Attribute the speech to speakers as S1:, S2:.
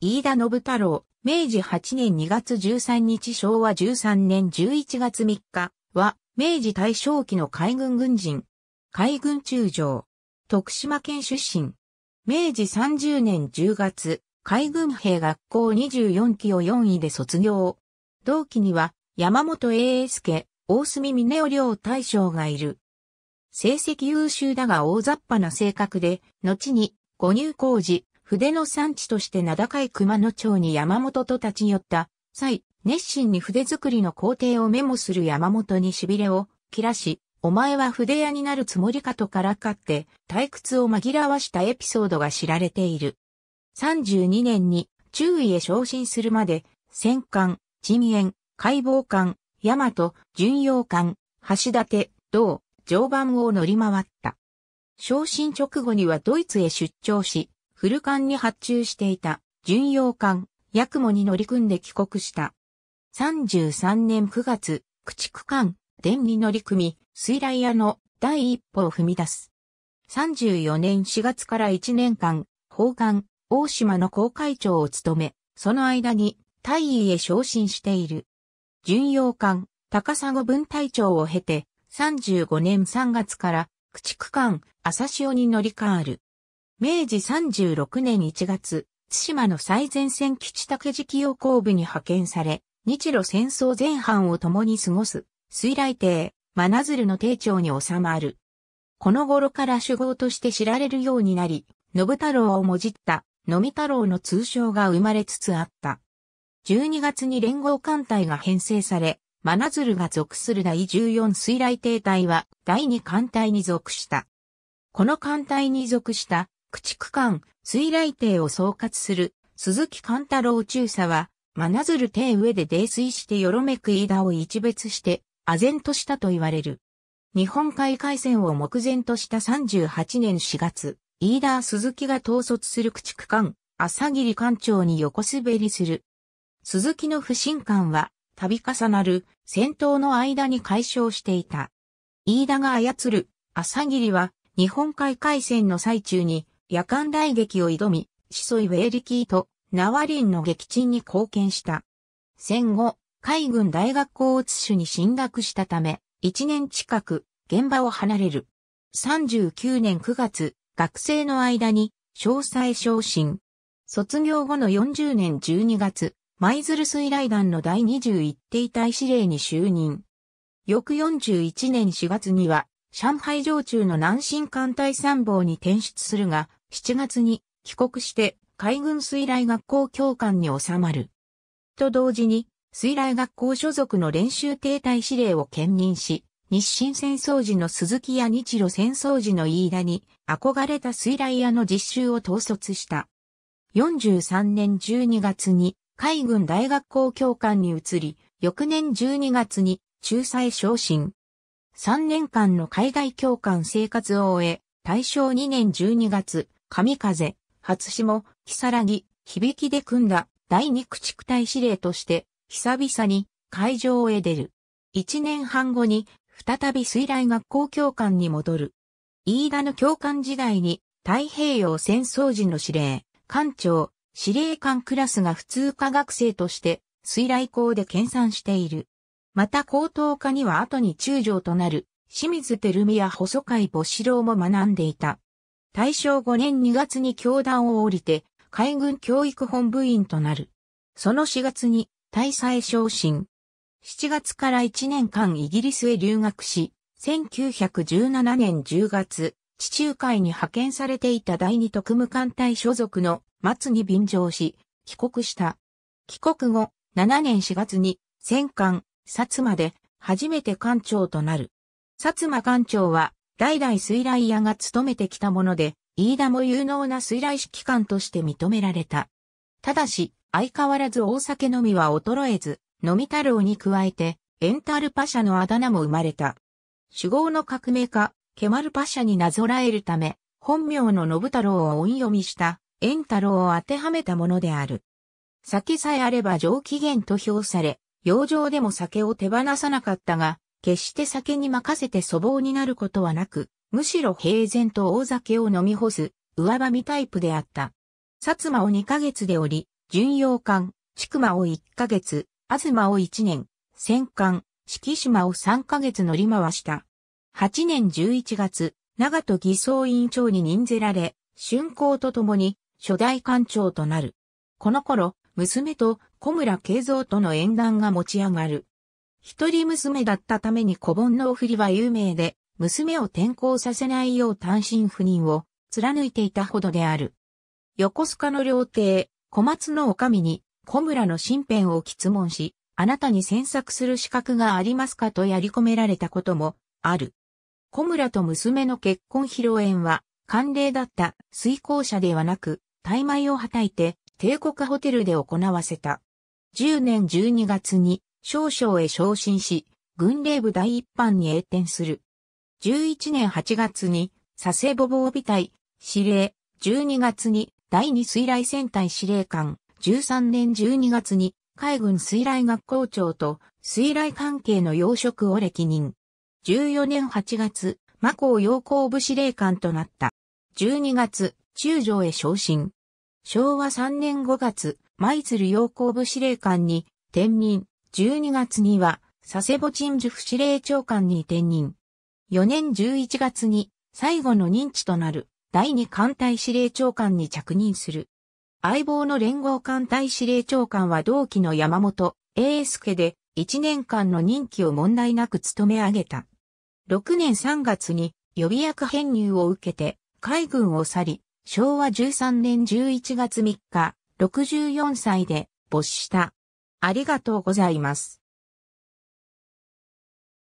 S1: 飯田信太郎、明治8年2月13日昭和13年11月3日は、明治大正期の海軍軍人、海軍中将、徳島県出身。明治30年10月、海軍兵学校24期を4位で卒業。同期には、山本英介、大隅峰尾両大将がいる。成績優秀だが大雑把な性格で、後に、五入工事、筆の産地として名高い熊野町に山本と立ち寄った際、熱心に筆作りの工程をメモする山本に痺れを切らし、お前は筆屋になるつもりかとからかって退屈を紛らわしたエピソードが知られている。32年に中尉へ昇進するまで、戦艦、人縁、解剖艦、大和、巡洋艦、橋立、道、常磐を乗り回った。昇進直後にはドイツへ出張し、フル艦に発注していた巡洋艦、ヤクモに乗り組んで帰国した。33年9月、駆逐艦、電に乗り組み、水雷屋の第一歩を踏み出す。34年4月から1年間、砲艦、大島の公会長を務め、その間に大尉へ昇進している。巡洋艦、高砂分隊長を経て、35年3月から、駆逐艦、朝潮に乗り換わる。明治36年1月、津島の最前線基地竹敷要工部に派遣され、日露戦争前半を共に過ごす、水雷艇、真鶴の丁長に収まる。この頃から主語として知られるようになり、信太郎をもじった、飲み太郎の通称が生まれつつあった。12月に連合艦隊が編成され、真鶴が属する第14水雷艇隊は第2艦隊に属した。この艦隊に属した駆逐艦、水雷艇を総括する、鈴木貫太郎中佐は、真鶴艇上で泥酔してよろめく飯田を一別して、唖然としたと言われる。日本海海戦を目前とした38年4月、飯田鈴木が統率する駆逐艦、朝霧艦長に横滑りする。鈴木の不信感は、度重なる戦闘の間に解消していた。飯田が操る朝霧は日本海海戦の最中に夜間大劇を挑み、シソイウェーリキーとナワリンの撃沈に貢献した。戦後、海軍大学校を津種に進学したため、1年近く現場を離れる。39年9月、学生の間に詳細昇進。卒業後の40年12月、舞鶴水雷団の第21艇隊司令に就任。翌41年4月には、上海常駐の南進艦隊参謀に転出するが、7月に帰国して海軍水雷学校教官に収まる。と同時に、水雷学校所属の練習停滞指令を兼任し、日清戦争時の鈴木や日露戦争時の飯田に憧れた水雷屋の実習を統率した。43年12月に海軍大学校教官に移り、翌年12月に仲裁昇進。3年間の海外教官生活を終え、大正2年12月、神風、初下、らぎ、響きで組んだ第二駆逐隊司令として、久々に会場へ出る。一年半後に、再び水雷学校教官に戻る。飯田の教官時代に、太平洋戦争時の司令、艦長、司令官クラスが普通科学生として、水雷校で研鑽している。また高等科には後に中将となる、清水照美や細貝母子郎も学んでいた。大正5年2月に教団を降りて、海軍教育本部員となる。その4月に、大祭昇進。7月から1年間イギリスへ留学し、1917年10月、地中海に派遣されていた第二特務艦隊所属の松に便乗し、帰国した。帰国後、7年4月に、戦艦、薩摩で、初めて艦長となる。薩摩艦長は、代々水雷屋が務めてきたもので、飯田も有能な水雷指揮官として認められた。ただし、相変わらず大酒飲みは衰えず、飲み太郎に加えて、エンタルパシャのあだ名も生まれた。主号の革命家、ケマルパシャになぞらえるため、本名の信太郎を音読みした、エン太郎を当てはめたものである。酒さえあれば上機嫌と評され、洋上でも酒を手放さなかったが、決して酒に任せて粗暴になることはなく、むしろ平然と大酒を飲み干す、上ばみタイプであった。薩摩を2ヶ月でおり、巡洋艦、千曲を1ヶ月、東を1年、戦艦、四季島を3ヶ月乗り回した。8年11月、長戸偽装委員長に任ぜられ、春光と共に初代艦長となる。この頃、娘と小村慶三との縁談が持ち上がる。一人娘だったために子のお振りは有名で、娘を転校させないよう単身赴任を貫いていたほどである。横須賀の料亭、小松の女将に小村の身辺を質問し、あなたに詮索する資格がありますかとやり込められたこともある。小村と娘の結婚披露宴は、慣例だった水行者ではなく、大枚をはたいて帝国ホテルで行わせた。10年12月に少将へ昇進し、軍令部第一班に栄転する。11年8月に佐世保防備隊司令、12月に第二水雷戦隊司令官、13年12月に海軍水雷学校長と水雷関係の要職を歴任。14年8月、魔工陽光部司令官となった。12月、中将へ昇進。昭和3年5月、舞鶴陽光部司令官に転任、12月には、佐世保鎮守府司令長官に転任。4年11月に、最後の認知となる、第2艦隊司令長官に着任する。相棒の連合艦隊司令長官は同期の山本、英介で、1年間の任期を問題なく務め上げた。6年3月に予備役編入を受けて海軍を去り、昭和13年11月3日、64歳で没した。ありがとうございます。